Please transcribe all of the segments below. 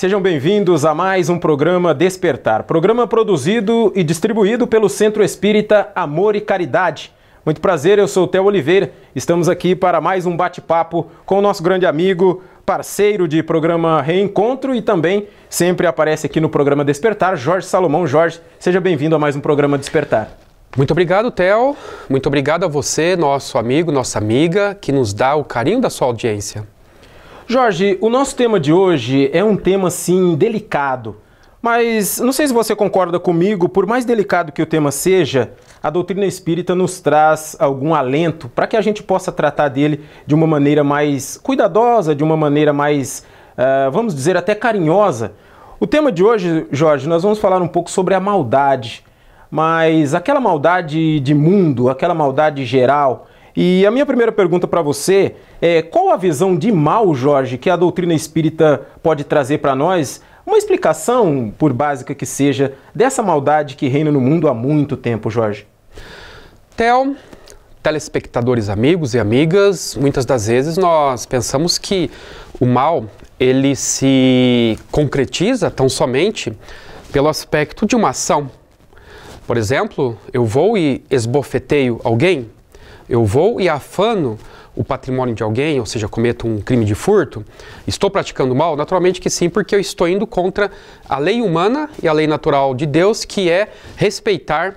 Sejam bem-vindos a mais um programa Despertar, programa produzido e distribuído pelo Centro Espírita Amor e Caridade. Muito prazer, eu sou o Theo Oliveira. Estamos aqui para mais um bate-papo com o nosso grande amigo, parceiro de programa Reencontro e também sempre aparece aqui no programa Despertar, Jorge Salomão. Jorge, seja bem-vindo a mais um programa Despertar. Muito obrigado, Theo. Muito obrigado a você, nosso amigo, nossa amiga, que nos dá o carinho da sua audiência. Jorge, o nosso tema de hoje é um tema assim delicado. Mas não sei se você concorda comigo, por mais delicado que o tema seja, a doutrina espírita nos traz algum alento para que a gente possa tratar dele de uma maneira mais cuidadosa, de uma maneira mais, uh, vamos dizer, até carinhosa. O tema de hoje, Jorge, nós vamos falar um pouco sobre a maldade, mas aquela maldade de mundo, aquela maldade geral, e a minha primeira pergunta para você é qual a visão de mal, Jorge, que a doutrina espírita pode trazer para nós? Uma explicação, por básica que seja, dessa maldade que reina no mundo há muito tempo, Jorge. Theo, telespectadores amigos e amigas, muitas das vezes nós pensamos que o mal ele se concretiza tão somente pelo aspecto de uma ação. Por exemplo, eu vou e esbofeteio alguém, eu vou e afano o patrimônio de alguém, ou seja, cometo um crime de furto, estou praticando mal? Naturalmente que sim, porque eu estou indo contra a lei humana e a lei natural de Deus, que é respeitar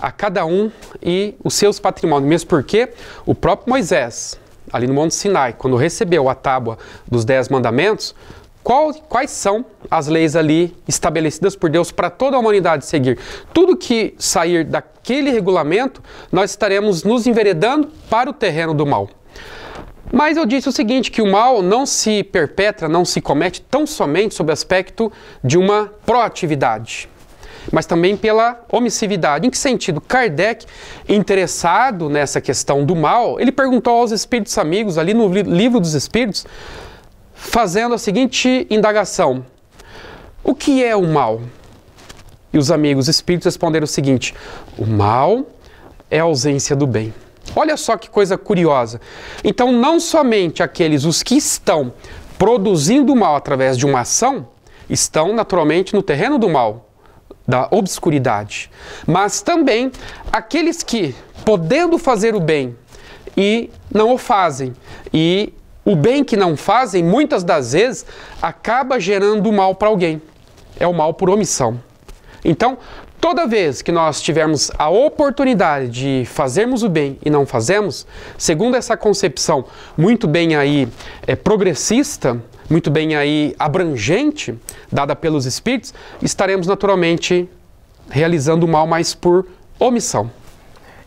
a cada um e os seus patrimônios. Mesmo porque o próprio Moisés, ali no Monte Sinai, quando recebeu a tábua dos Dez Mandamentos, qual, quais são as leis ali estabelecidas por Deus para toda a humanidade seguir? Tudo que sair daquele regulamento, nós estaremos nos enveredando para o terreno do mal. Mas eu disse o seguinte, que o mal não se perpetra, não se comete tão somente sob o aspecto de uma proatividade, mas também pela omissividade. Em que sentido? Kardec, interessado nessa questão do mal, ele perguntou aos espíritos amigos, ali no livro dos espíritos, fazendo a seguinte indagação: O que é o mal? E os amigos espíritos responderam o seguinte: O mal é a ausência do bem. Olha só que coisa curiosa. Então, não somente aqueles os que estão produzindo o mal através de uma ação estão naturalmente no terreno do mal, da obscuridade, mas também aqueles que, podendo fazer o bem e não o fazem, e o bem que não fazem, muitas das vezes, acaba gerando o mal para alguém. É o mal por omissão. Então, toda vez que nós tivermos a oportunidade de fazermos o bem e não fazemos, segundo essa concepção muito bem aí é, progressista, muito bem aí abrangente, dada pelos espíritos, estaremos naturalmente realizando o mal, mas por omissão.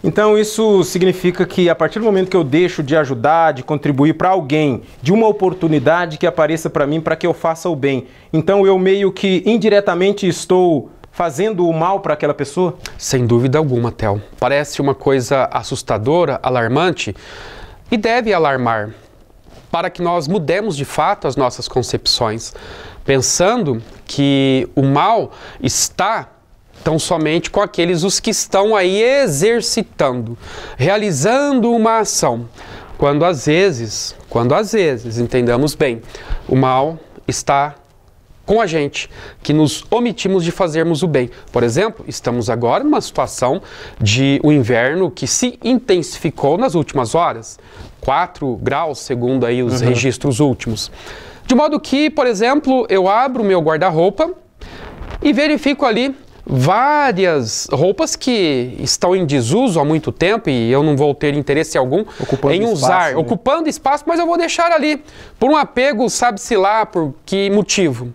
Então isso significa que a partir do momento que eu deixo de ajudar, de contribuir para alguém, de uma oportunidade que apareça para mim para que eu faça o bem, então eu meio que indiretamente estou fazendo o mal para aquela pessoa? Sem dúvida alguma, Tel. Parece uma coisa assustadora, alarmante e deve alarmar para que nós mudemos de fato as nossas concepções, pensando que o mal está tão somente com aqueles os que estão aí exercitando, realizando uma ação. Quando às vezes, quando às vezes, entendamos bem, o mal está com a gente, que nos omitimos de fazermos o bem. Por exemplo, estamos agora numa situação de o um inverno que se intensificou nas últimas horas, 4 graus, segundo aí os uhum. registros últimos. De modo que, por exemplo, eu abro meu guarda-roupa e verifico ali várias roupas que estão em desuso há muito tempo e eu não vou ter interesse algum ocupando em usar, né? ocupando espaço, mas eu vou deixar ali por um apego, sabe-se lá por que motivo.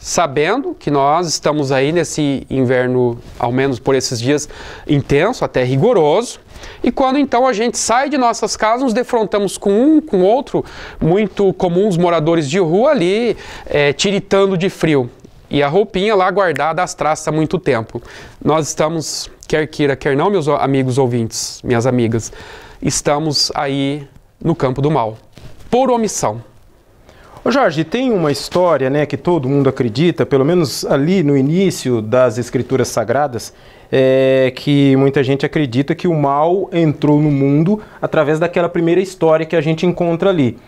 Sabendo que nós estamos aí nesse inverno, ao menos por esses dias, intenso, até rigoroso, e quando então a gente sai de nossas casas, nos defrontamos com um, com outro, muito comum os moradores de rua ali, é, tiritando de frio e a roupinha lá guardada às traças há muito tempo. Nós estamos, quer queira, quer não, meus amigos ouvintes, minhas amigas, estamos aí no campo do mal, por omissão. Ô Jorge, tem uma história né, que todo mundo acredita, pelo menos ali no início das escrituras sagradas, é que muita gente acredita que o mal entrou no mundo através daquela primeira história que a gente encontra ali.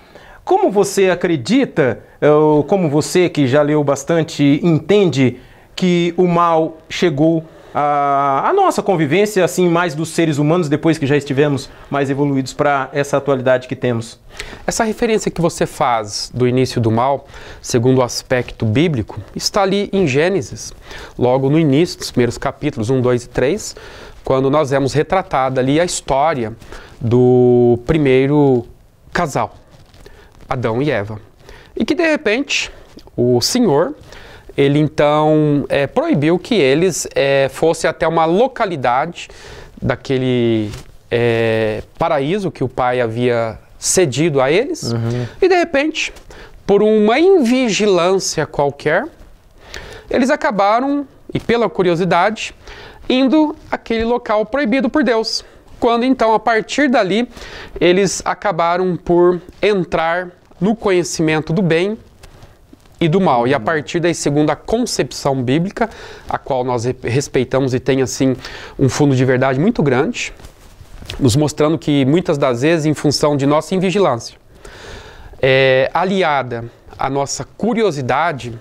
Como você acredita, ou como você que já leu bastante entende que o mal chegou à, à nossa convivência, assim, mais dos seres humanos, depois que já estivemos mais evoluídos para essa atualidade que temos? Essa referência que você faz do início do mal, segundo o aspecto bíblico, está ali em Gênesis, logo no início dos primeiros capítulos 1, 2 e 3, quando nós vemos retratada ali a história do primeiro casal, Adão e Eva. E que de repente o Senhor ele então é, proibiu que eles é, fossem até uma localidade daquele é, paraíso que o pai havia cedido a eles. Uhum. E de repente, por uma invigilância qualquer, eles acabaram, e pela curiosidade, indo àquele local proibido por Deus. Quando então, a partir dali, eles acabaram por entrar no conhecimento do bem e do mal. E a partir daí, segundo a concepção bíblica, a qual nós respeitamos e tem assim um fundo de verdade muito grande, nos mostrando que muitas das vezes, em função de nossa invigilância, é, aliada à nossa curiosidade,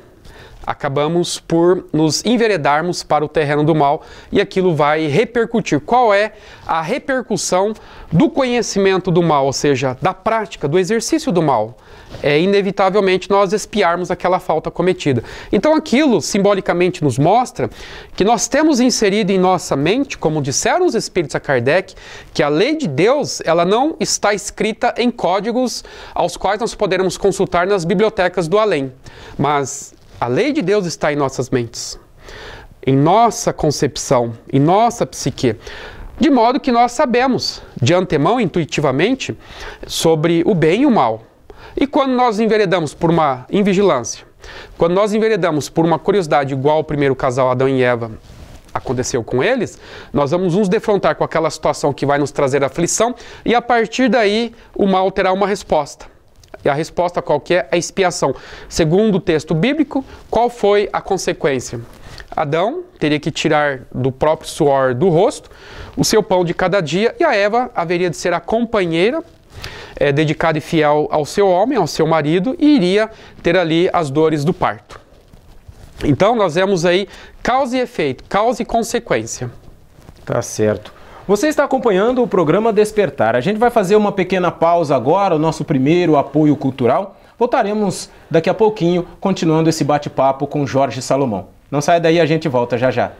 acabamos por nos enveredarmos para o terreno do mal e aquilo vai repercutir. Qual é a repercussão do conhecimento do mal, ou seja, da prática, do exercício do mal? É inevitavelmente nós espiarmos aquela falta cometida. Então aquilo simbolicamente nos mostra que nós temos inserido em nossa mente, como disseram os espíritos a Kardec, que a lei de Deus, ela não está escrita em códigos aos quais nós poderemos consultar nas bibliotecas do além, mas a lei de Deus está em nossas mentes, em nossa concepção, em nossa psique. De modo que nós sabemos, de antemão, intuitivamente, sobre o bem e o mal. E quando nós enveredamos por uma invigilância, quando nós enveredamos por uma curiosidade igual ao primeiro casal Adão e Eva aconteceu com eles, nós vamos nos defrontar com aquela situação que vai nos trazer aflição e a partir daí o mal terá uma resposta. E a resposta qual que é? A expiação. Segundo o texto bíblico, qual foi a consequência? Adão teria que tirar do próprio suor do rosto o seu pão de cada dia e a Eva haveria de ser a companheira é, dedicada e fiel ao seu homem, ao seu marido, e iria ter ali as dores do parto. Então nós vemos aí causa e efeito, causa e consequência. Tá certo. Você está acompanhando o programa Despertar. A gente vai fazer uma pequena pausa agora, o nosso primeiro apoio cultural. Voltaremos daqui a pouquinho, continuando esse bate-papo com Jorge Salomão. Não sai daí, a gente volta já já.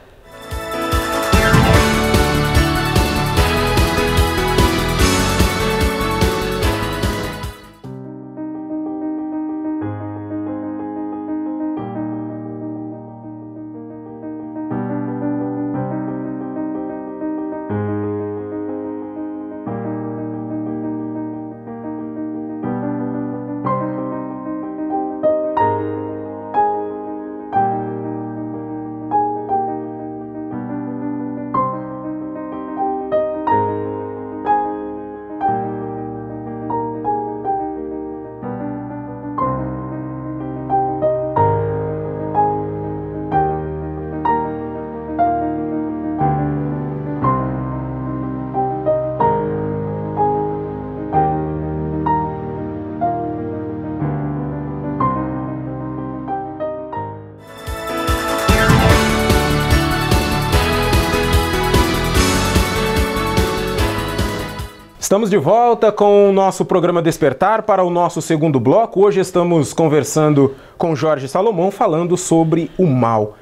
Estamos de volta com o nosso programa Despertar para o nosso segundo bloco. Hoje estamos conversando com Jorge Salomão falando sobre o mal.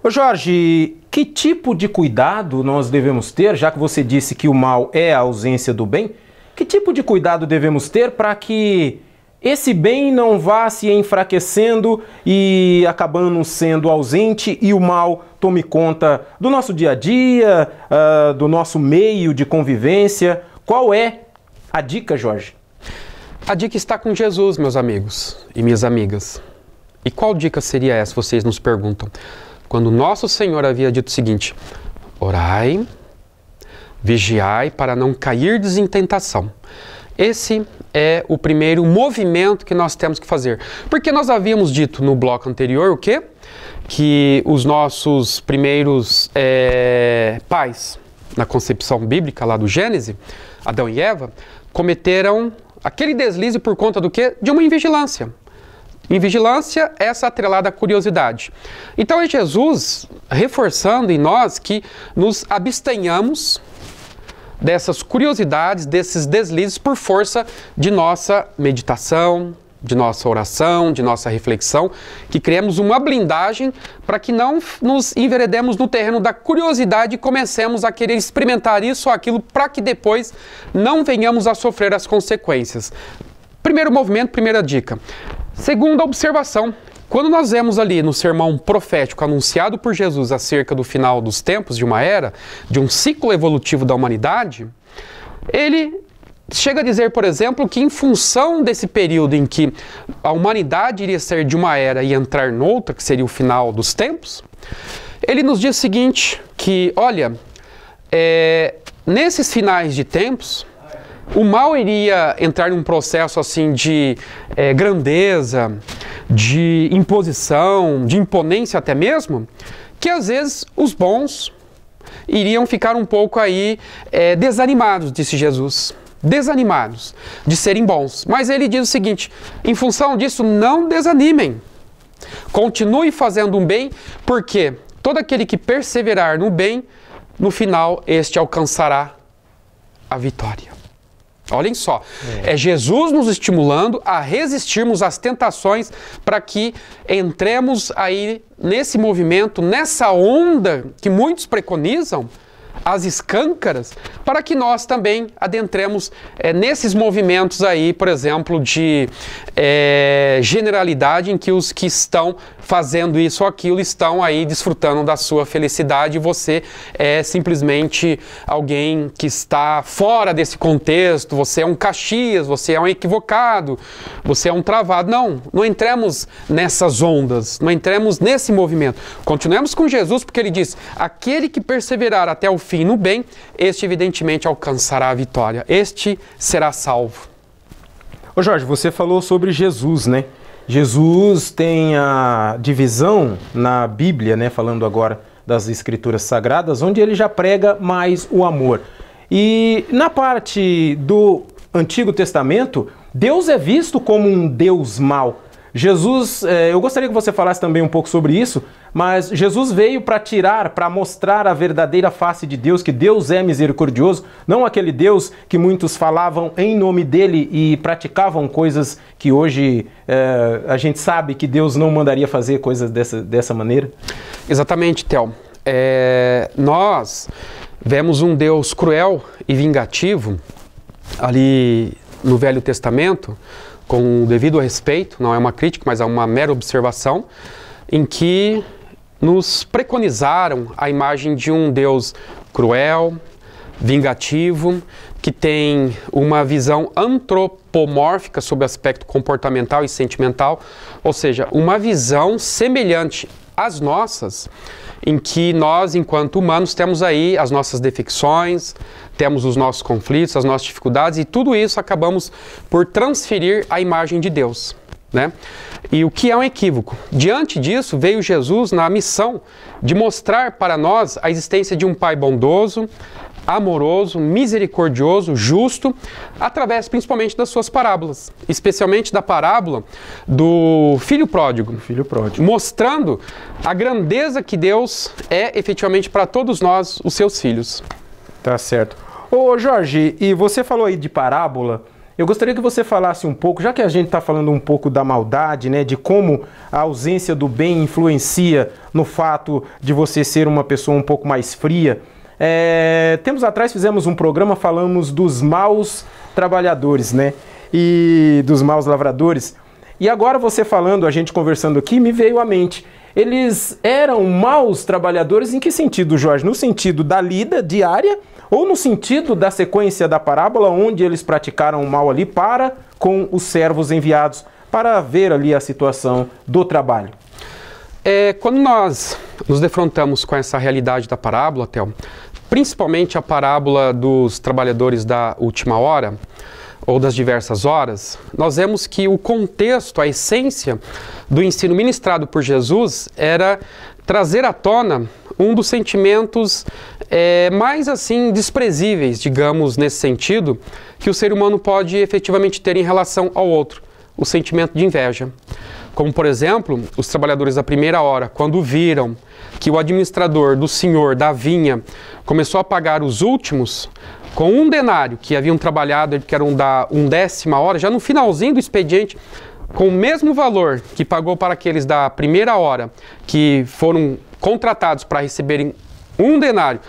Ô Jorge, que tipo de cuidado nós devemos ter, já que você disse que o mal é a ausência do bem? Que tipo de cuidado devemos ter para que esse bem não vá se enfraquecendo e acabando sendo ausente e o mal tome conta do nosso dia a dia, uh, do nosso meio de convivência? Qual é a dica, Jorge? A dica está com Jesus, meus amigos e minhas amigas. E qual dica seria essa, vocês nos perguntam? Quando nosso Senhor havia dito o seguinte: orai, vigiai para não cairdes em tentação. Esse é o primeiro movimento que nós temos que fazer. Porque nós havíamos dito no bloco anterior o quê? Que os nossos primeiros é, pais, na concepção bíblica lá do Gênesis, Adão e Eva, cometeram aquele deslize por conta do quê? De uma invigilância. Invigilância, essa atrelada à curiosidade. Então é Jesus reforçando em nós que nos abstenhamos dessas curiosidades, desses deslizes por força de nossa meditação, de nossa oração, de nossa reflexão, que criemos uma blindagem para que não nos enveredemos no terreno da curiosidade e comecemos a querer experimentar isso ou aquilo para que depois não venhamos a sofrer as consequências. Primeiro movimento, primeira dica. Segunda observação, quando nós vemos ali no sermão profético anunciado por Jesus acerca do final dos tempos, de uma era, de um ciclo evolutivo da humanidade, ele chega a dizer, por exemplo, que em função desse período em que a humanidade iria ser de uma era e entrar noutra, que seria o final dos tempos, ele nos diz o seguinte: que, olha, é, nesses finais de tempos, o mal iria entrar num processo assim de é, grandeza, de imposição, de imponência até mesmo, que às vezes os bons iriam ficar um pouco aí é, desanimados, disse Jesus desanimados de serem bons. Mas ele diz o seguinte: em função disso, não desanimem. Continue fazendo um bem, porque todo aquele que perseverar no bem, no final este alcançará a vitória. Olhem só, é. é Jesus nos estimulando a resistirmos às tentações para que entremos aí nesse movimento, nessa onda que muitos preconizam, as escâncaras, para que nós também adentremos é, nesses movimentos aí, por exemplo, de é, generalidade em que os que estão fazendo isso ou aquilo, estão aí desfrutando da sua felicidade e você é simplesmente alguém que está fora desse contexto, você é um Caxias, você é um equivocado, você é um travado. Não, não entremos nessas ondas, não entremos nesse movimento. Continuemos com Jesus, porque ele diz: aquele que perseverar até o fim no bem, este evidentemente alcançará a vitória, este será salvo. Ô Jorge, você falou sobre Jesus, né? Jesus tem a divisão na Bíblia, né, falando agora das escrituras sagradas, onde ele já prega mais o amor. E na parte do Antigo Testamento, Deus é visto como um Deus mau. Jesus, é, eu gostaria que você falasse também um pouco sobre isso, mas Jesus veio para tirar, para mostrar a verdadeira face de Deus, que Deus é misericordioso, não aquele Deus que muitos falavam em nome dele e praticavam coisas que hoje é, a gente sabe que Deus não mandaria fazer coisas dessa, dessa maneira. Exatamente, Théo. É, nós vemos um Deus cruel e vingativo ali no Velho Testamento com o devido respeito, não é uma crítica, mas é uma mera observação, em que nos preconizaram a imagem de um Deus cruel, vingativo, que tem uma visão antropomórfica sobre o aspecto comportamental e sentimental, ou seja, uma visão semelhante às nossas em que nós, enquanto humanos, temos aí as nossas defecções, temos os nossos conflitos, as nossas dificuldades e tudo isso acabamos por transferir a imagem de Deus. Né? E o que é um equívoco? Diante disso, veio Jesus na missão de mostrar para nós a existência de um Pai bondoso, amoroso, misericordioso, justo, através principalmente das suas parábolas, especialmente da parábola do filho pródigo. Filho pródigo. Mostrando a grandeza que Deus é efetivamente para todos nós, os seus filhos. Tá certo. Ô Jorge, e você falou aí de parábola. Eu gostaria que você falasse um pouco, já que a gente está falando um pouco da maldade, né, de como a ausência do bem influencia no fato de você ser uma pessoa um pouco mais fria. É, tempos atrás fizemos um programa, falamos dos maus trabalhadores, né? E dos maus lavradores. E agora você falando, a gente conversando aqui, me veio à mente. Eles eram maus trabalhadores em que sentido, Jorge? No sentido da lida diária ou no sentido da sequência da parábola, onde eles praticaram o mal ali para com os servos enviados para ver ali a situação do trabalho? É, quando nós nos defrontamos com essa realidade da parábola, Théo, principalmente a parábola dos trabalhadores da última hora ou das diversas horas, nós vemos que o contexto, a essência do ensino ministrado por Jesus era trazer à tona um dos sentimentos é, mais assim desprezíveis, digamos nesse sentido, que o ser humano pode efetivamente ter em relação ao outro, o sentimento de inveja. Como, por exemplo, os trabalhadores da primeira hora, quando viram que o administrador do senhor da vinha começou a pagar os últimos, com um denário que haviam trabalhado, que eram da um décima hora, já no finalzinho do expediente, com o mesmo valor que pagou para aqueles da primeira hora, que foram contratados para receberem um denário.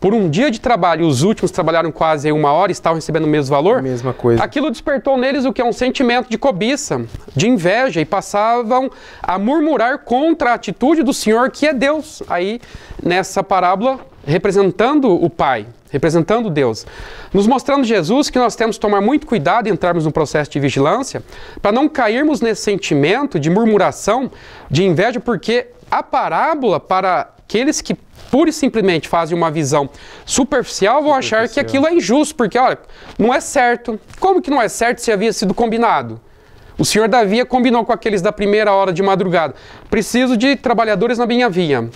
Por um dia de trabalho, os últimos trabalharam quase uma hora e estavam recebendo o mesmo valor. A mesma coisa. Aquilo despertou neles o que é um sentimento de cobiça, de inveja, e passavam a murmurar contra a atitude do Senhor, que é Deus. Aí, nessa parábola, representando o Pai, representando Deus, nos mostrando Jesus que nós temos que tomar muito cuidado e entrarmos no processo de vigilância para não cairmos nesse sentimento de murmuração, de inveja, porque a parábola para aqueles que pura e simplesmente fazem uma visão superficial, vão superficial. achar que aquilo é injusto, porque, olha, não é certo. Como que não é certo se havia sido combinado? O senhor Davi combinou com aqueles da primeira hora de madrugada. Preciso de trabalhadores na minha via.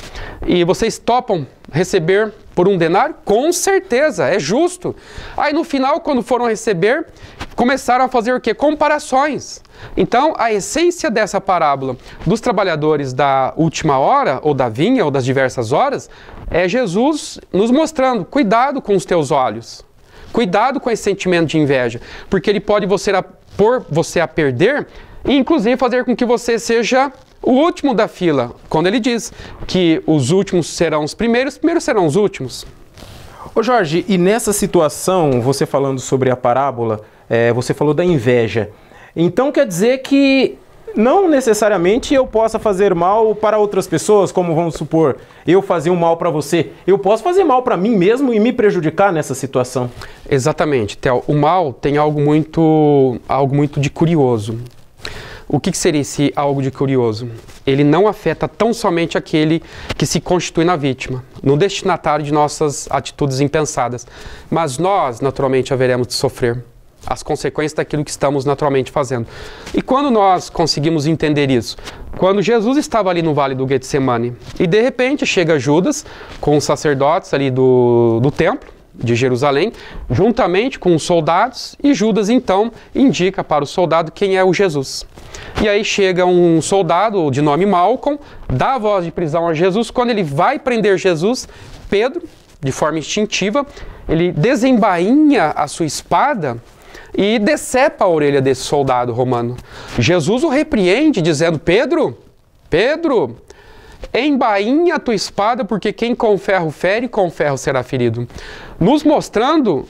E vocês topam receber por um denário? Com certeza, é justo. Aí no final, quando foram receber, começaram a fazer o quê? Comparações. Então, a essência dessa parábola dos trabalhadores da última hora, ou da vinha, ou das diversas horas, é Jesus nos mostrando: cuidado com os teus olhos, cuidado com esse sentimento de inveja, porque ele pode você a, pôr você a perder e, inclusive, fazer com que você seja o último da fila, quando ele diz que os últimos serão os primeiros, os primeiros serão os últimos. Ô Jorge, e nessa situação, você falando sobre a parábola, é, você falou da inveja. Então quer dizer que não necessariamente eu possa fazer mal para outras pessoas, como vamos supor, eu fazer um mal para você. Eu posso fazer mal para mim mesmo e me prejudicar nessa situação. Exatamente, Theo. O mal tem algo muito, algo muito de curioso. O que, seria esse algo de curioso? Ele não afeta tão somente aquele que se constitui na vítima, no destinatário de nossas atitudes impensadas, mas nós, naturalmente, haveremos de sofrer as consequências daquilo que estamos naturalmente fazendo. E quando nós conseguimos entender isso? Quando Jesus estava ali no vale do Getsemane e de repente chega Judas com os sacerdotes ali do, do templo de Jerusalém, juntamente com os soldados, e Judas então indica para o soldado quem é o Jesus. E aí chega um soldado de nome Malcolm, dá a voz de prisão a Jesus. Quando ele vai prender Jesus, Pedro, de forma instintiva, ele desembainha a sua espada e decepa a orelha desse soldado romano. Jesus o repreende, dizendo: Pedro, Pedro, embainha a tua espada, porque quem com ferro fere, com ferro será ferido. Nos mostrando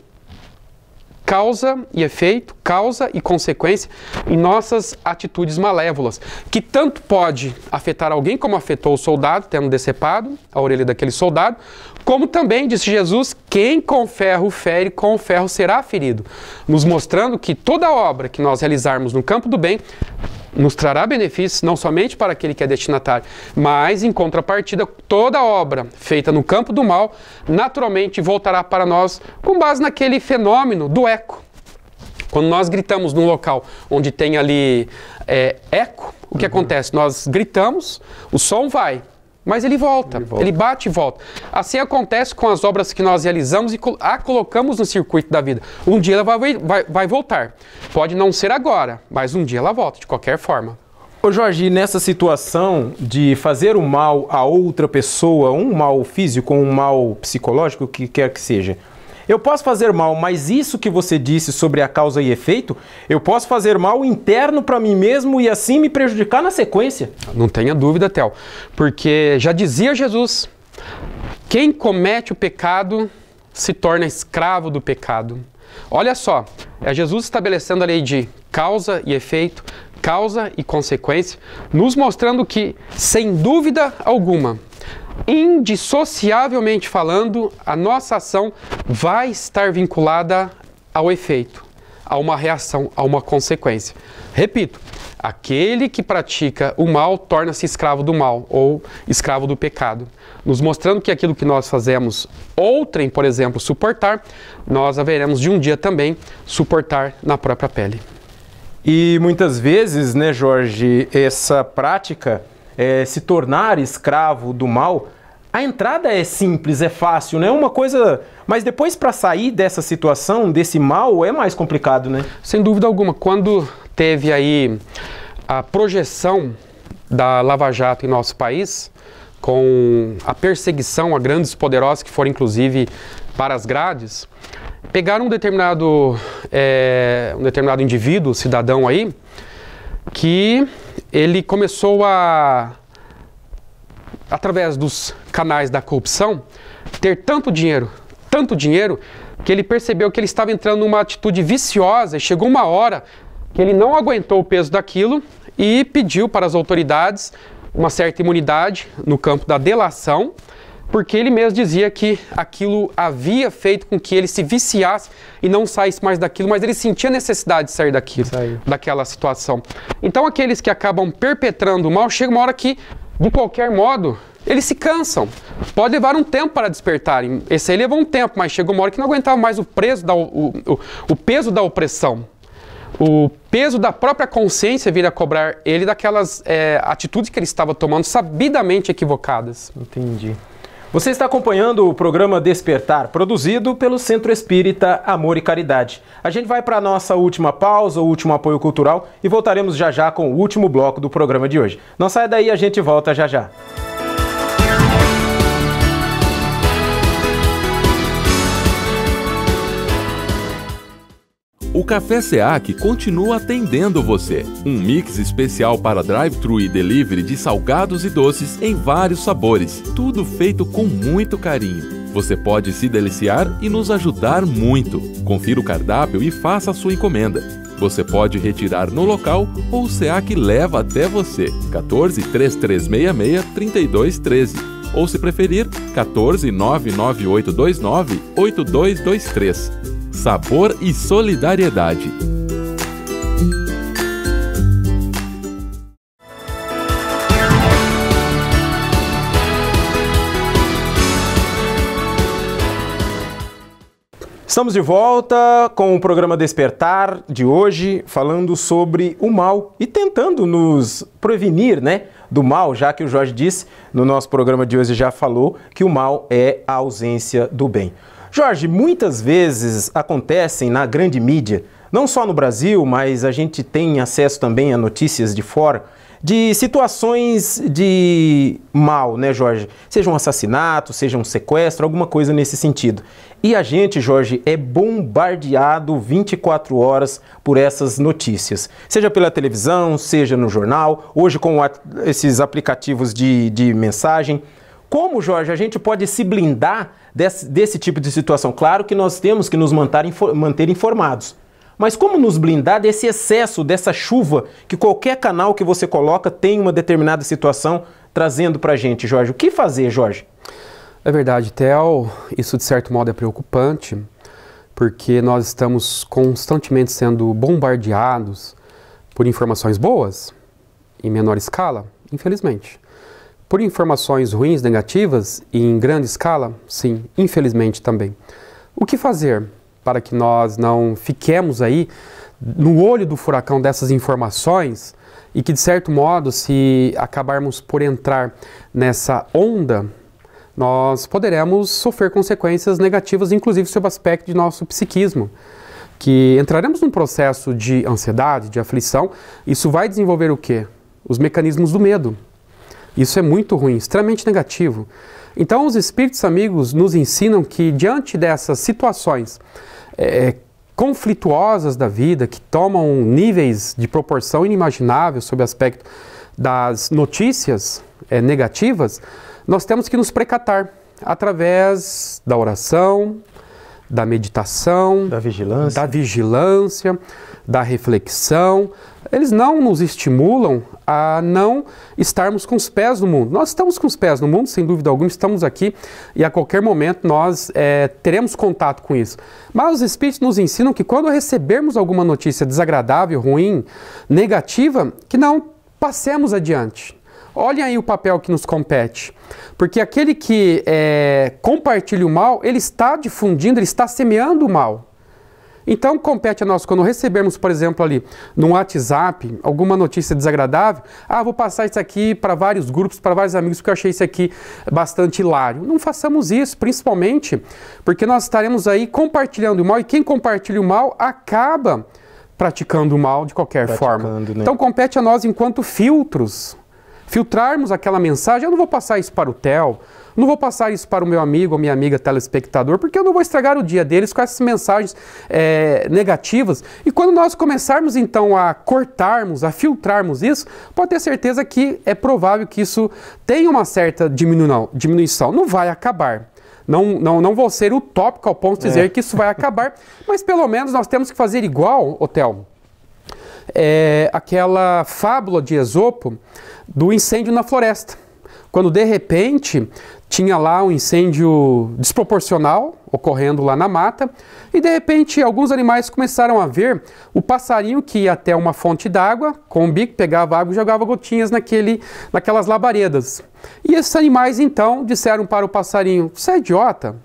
causa e efeito, causa e consequência em nossas atitudes malévolas, que tanto pode afetar alguém como afetou o soldado, tendo decepado a orelha daquele soldado, como também, disse Jesus, quem com ferro fere, com ferro será ferido, nos mostrando que toda obra que nós realizarmos no campo do bem nos trará benefícios não somente para aquele que é destinatário, mas em contrapartida, toda obra feita no campo do mal naturalmente voltará para nós com base naquele fenômeno do eco. Quando nós gritamos num local onde tem ali é, eco, o que uhum. acontece? Nós gritamos, o som vai, mas ele volta, ele volta, ele bate e volta. Assim acontece com as obras que nós realizamos e a colocamos no circuito da vida. Um dia ela vai, vai, vai voltar. Pode não ser agora, mas um dia ela volta, de qualquer forma. Ô Jorge, nessa situação de fazer o mal a outra pessoa, um mal físico, um mal psicológico, o que quer que seja, eu posso fazer mal, mas isso que você disse sobre a causa e efeito, eu posso fazer mal interno para mim mesmo e assim me prejudicar na sequência. Não tenha dúvida, Tel, porque já dizia Jesus: quem comete o pecado se torna escravo do pecado. Olha só, é Jesus estabelecendo a lei de causa e efeito, causa e consequência, nos mostrando que, sem dúvida alguma, indissociavelmente falando, a nossa ação vai estar vinculada ao efeito, a uma reação, a uma consequência. Repito, aquele que pratica o mal torna-se escravo do mal ou escravo do pecado, nos mostrando que aquilo que nós fazemos outrem, por exemplo, suportar, nós haveremos de um dia também suportar na própria pele. E muitas vezes, né, Jorge, essa prática é, se tornar escravo do mal, a entrada é simples, é fácil, né? Uma coisa. Mas depois para sair dessa situação, desse mal, é mais complicado, né? Sem dúvida alguma. Quando teve aí a projeção da Lava Jato em nosso país, com a perseguição a grandes poderosos que foram inclusive para as grades, pegaram um determinado, é, um determinado indivíduo, cidadão aí, que ele começou a, através dos canais da corrupção, ter tanto dinheiro, tanto dinheiro, que ele percebeu que ele estava entrando numa atitude viciosa e chegou uma hora que ele não aguentou o peso daquilo e pediu para as autoridades uma certa imunidade no campo da delação porque ele mesmo dizia que aquilo havia feito com que ele se viciasse e não saísse mais daquilo, mas ele sentia necessidade de sair daquilo, Saiu. daquela situação. Então aqueles que acabam perpetrando o mal, chega uma hora que, de qualquer modo, eles se cansam. Pode levar um tempo para despertarem. Esse aí levou um tempo, mas chegou uma hora que não aguentava mais o, preso da, o, o, o peso da opressão o peso da própria consciência vir a cobrar ele daquelas é, atitudes que ele estava tomando sabidamente equivocadas. Entendi. Você está acompanhando o programa Despertar, produzido pelo Centro Espírita Amor e Caridade. A gente vai para a nossa última pausa, o último apoio cultural e voltaremos já já com o último bloco do programa de hoje. Não sai daí, a gente volta já já. O Café SEAC continua atendendo você. Um mix especial para drive-thru e delivery de salgados e doces em vários sabores. Tudo feito com muito carinho. Você pode se deliciar e nos ajudar muito. Confira o cardápio e faça a sua encomenda. Você pode retirar no local ou o SEAC leva até você. 14 3366 3213 ou se preferir, 14 99829 8223 sabor e solidariedade. Estamos de volta com o programa Despertar de hoje, falando sobre o mal e tentando nos prevenir, né, do mal, já que o Jorge disse no nosso programa de hoje já falou que o mal é a ausência do bem. Jorge, muitas vezes acontecem na grande mídia, não só no Brasil, mas a gente tem acesso também a notícias de fora, de situações de mal, né, Jorge? Seja um assassinato, seja um sequestro, alguma coisa nesse sentido. E a gente, Jorge, é bombardeado 24 horas por essas notícias. Seja pela televisão, seja no jornal, hoje com esses aplicativos de, de mensagem. Como, Jorge, a gente pode se blindar desse, desse tipo de situação? Claro que nós temos que nos manter, manter informados. Mas como nos blindar desse excesso, dessa chuva que qualquer canal que você coloca tem uma determinada situação trazendo para a gente, Jorge? O que fazer, Jorge? É verdade, Theo. Isso de certo modo é preocupante, porque nós estamos constantemente sendo bombardeados por informações boas, em menor escala, infelizmente. Por informações ruins, negativas e em grande escala? Sim, infelizmente também. O que fazer para que nós não fiquemos aí no olho do furacão dessas informações e que, de certo modo, se acabarmos por entrar nessa onda, nós poderemos sofrer consequências negativas, inclusive sobre o aspecto de nosso psiquismo que entraremos num processo de ansiedade, de aflição, isso vai desenvolver o quê? Os mecanismos do medo. Isso é muito ruim, extremamente negativo. Então, os espíritos amigos nos ensinam que, diante dessas situações é, é conflituosas da vida, que tomam níveis de proporção inimagináveis sob o aspecto das notícias é, negativas, nós temos que nos precatar através da oração, da meditação, da vigilância. da vigilância, da reflexão, eles não nos estimulam a não estarmos com os pés no mundo. Nós estamos com os pés no mundo, sem dúvida alguma, estamos aqui e a qualquer momento nós é, teremos contato com isso. Mas os Espíritos nos ensinam que quando recebermos alguma notícia desagradável, ruim, negativa, que não passemos adiante. Olhem aí o papel que nos compete. Porque aquele que é, compartilha o mal, ele está difundindo, ele está semeando o mal. Então compete a nós, quando recebermos, por exemplo, ali no WhatsApp, alguma notícia desagradável, ah, vou passar isso aqui para vários grupos, para vários amigos, porque eu achei isso aqui bastante hilário. Não façamos isso, principalmente porque nós estaremos aí compartilhando o mal, e quem compartilha o mal acaba praticando o mal de qualquer praticando, forma. Né? Então compete a nós, enquanto filtros, filtrarmos aquela mensagem, eu não vou passar isso para o Theo, não vou passar isso para o meu amigo ou minha amiga telespectador, porque eu não vou estragar o dia deles com essas mensagens é, negativas. E quando nós começarmos então a cortarmos, a filtrarmos isso, pode ter certeza que é provável que isso tenha uma certa diminu diminuição. Não vai acabar. Não, não, não vou ser utópico ao ponto de é. dizer é. que isso vai acabar, mas pelo menos nós temos que fazer igual, Hotel é, aquela fábula de Esopo do incêndio na floresta. Quando de repente tinha lá um incêndio desproporcional ocorrendo lá na mata, e de repente alguns animais começaram a ver o passarinho que ia até uma fonte d'água, com o bico pegava água e jogava gotinhas naquele, naquelas labaredas. E esses animais então disseram para o passarinho: Você é idiota?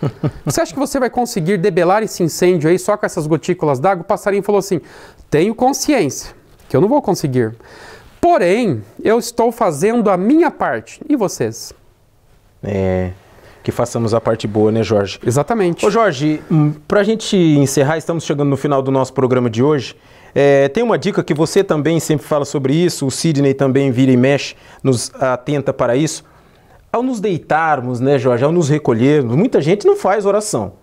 Você acha que você vai conseguir debelar esse incêndio aí só com essas gotículas d'água? O passarinho falou assim: tenho consciência que eu não vou conseguir. Porém, eu estou fazendo a minha parte. E vocês? É. Que façamos a parte boa, né, Jorge? Exatamente. Ô, Jorge, hum, para a gente encerrar, estamos chegando no final do nosso programa de hoje. É, tem uma dica que você também sempre fala sobre isso, o Sidney também vira e mexe, nos atenta para isso. Ao nos deitarmos, né, Jorge, ao nos recolhermos, muita gente não faz oração.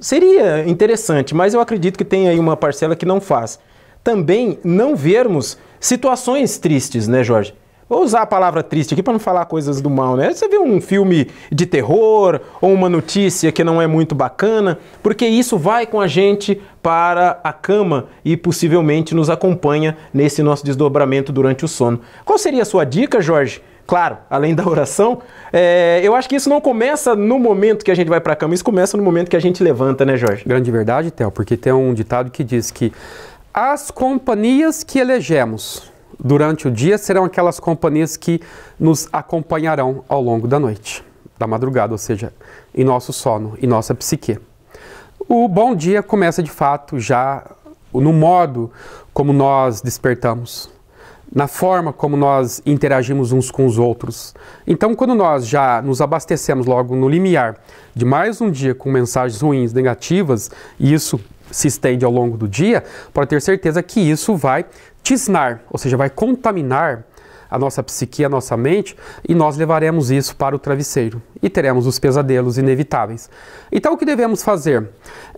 Seria interessante, mas eu acredito que tem aí uma parcela que não faz. Também não vermos situações tristes, né, Jorge? Vou usar a palavra triste aqui para não falar coisas do mal, né? Você vê um filme de terror ou uma notícia que não é muito bacana, porque isso vai com a gente para a cama e possivelmente nos acompanha nesse nosso desdobramento durante o sono. Qual seria a sua dica, Jorge, Claro, além da oração, é, eu acho que isso não começa no momento que a gente vai para a cama, isso começa no momento que a gente levanta, né, Jorge? Grande verdade, Theo, porque tem um ditado que diz que as companhias que elegemos durante o dia serão aquelas companhias que nos acompanharão ao longo da noite, da madrugada, ou seja, em nosso sono e nossa psique. O bom dia começa de fato já no modo como nós despertamos, na forma como nós interagimos uns com os outros. Então, quando nós já nos abastecemos logo no limiar de mais um dia com mensagens ruins, negativas, e isso se estende ao longo do dia, pode ter certeza que isso vai tisnar, ou seja, vai contaminar a nossa psique, a nossa mente, e nós levaremos isso para o travesseiro e teremos os pesadelos inevitáveis. Então, o que devemos fazer?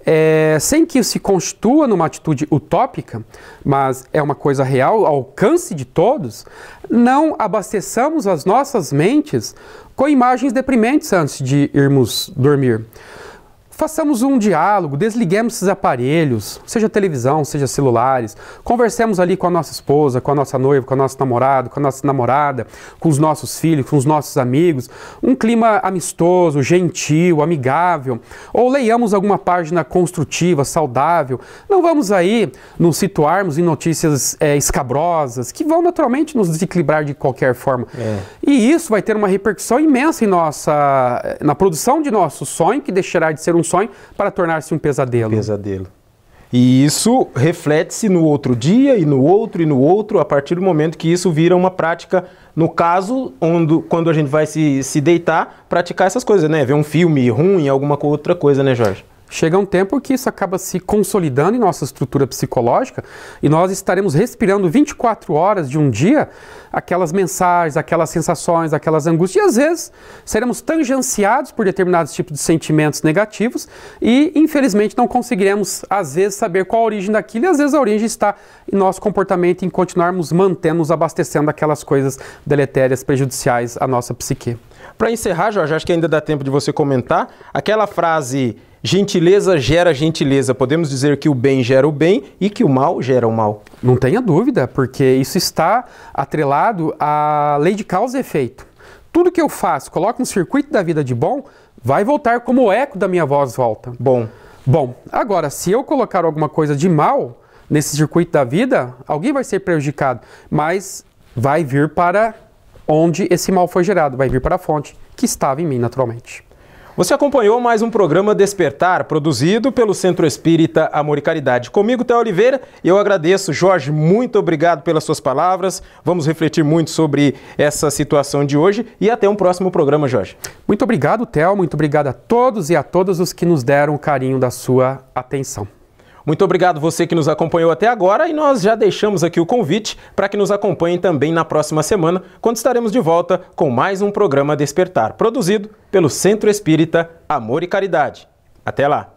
É, sem que se constitua numa atitude utópica, mas é uma coisa real, ao alcance de todos, não abasteçamos as nossas mentes com imagens deprimentes antes de irmos dormir façamos um diálogo, desliguemos esses aparelhos, seja televisão, seja celulares, conversemos ali com a nossa esposa, com a nossa noiva, com o nosso namorado, com a nossa namorada, com os nossos filhos, com os nossos amigos, um clima amistoso, gentil, amigável, ou leiamos alguma página construtiva, saudável, não vamos aí nos situarmos em notícias é, escabrosas, que vão naturalmente nos desequilibrar de qualquer forma. É. E isso vai ter uma repercussão imensa em nossa, na produção de nosso sonho, que deixará de ser um sonho para tornar-se um pesadelo. Pesadelo. E isso reflete-se no outro dia e no outro e no outro, a partir do momento que isso vira uma prática, no caso, onde, quando a gente vai se, se deitar, praticar essas coisas, né? Ver um filme ruim, alguma outra coisa, né, Jorge? chega um tempo que isso acaba se consolidando em nossa estrutura psicológica e nós estaremos respirando 24 horas de um dia aquelas mensagens, aquelas sensações, aquelas angústias. E às vezes seremos tangenciados por determinados tipos de sentimentos negativos e infelizmente não conseguiremos às vezes saber qual a origem daquilo e às vezes a origem está em nosso comportamento, em continuarmos mantendo, nos abastecendo daquelas coisas deletérias, prejudiciais à nossa psique. Para encerrar, Jorge, acho que ainda dá tempo de você comentar aquela frase Gentileza gera gentileza. Podemos dizer que o bem gera o bem e que o mal gera o mal. Não tenha dúvida, porque isso está atrelado à lei de causa e efeito. Tudo que eu faço, coloco no circuito da vida de bom, vai voltar como o eco da minha voz volta. Bom. Bom, agora, se eu colocar alguma coisa de mal nesse circuito da vida, alguém vai ser prejudicado, mas vai vir para onde esse mal foi gerado, vai vir para a fonte que estava em mim naturalmente. Você acompanhou mais um programa Despertar, produzido pelo Centro Espírita Amor e Caridade. Comigo, Théo Oliveira, eu agradeço. Jorge, muito obrigado pelas suas palavras. Vamos refletir muito sobre essa situação de hoje e até um próximo programa, Jorge. Muito obrigado, Théo. Muito obrigado a todos e a todas os que nos deram o carinho da sua atenção. Muito obrigado você que nos acompanhou até agora e nós já deixamos aqui o convite para que nos acompanhem também na próxima semana, quando estaremos de volta com mais um programa Despertar, produzido pelo Centro Espírita Amor e Caridade. Até lá!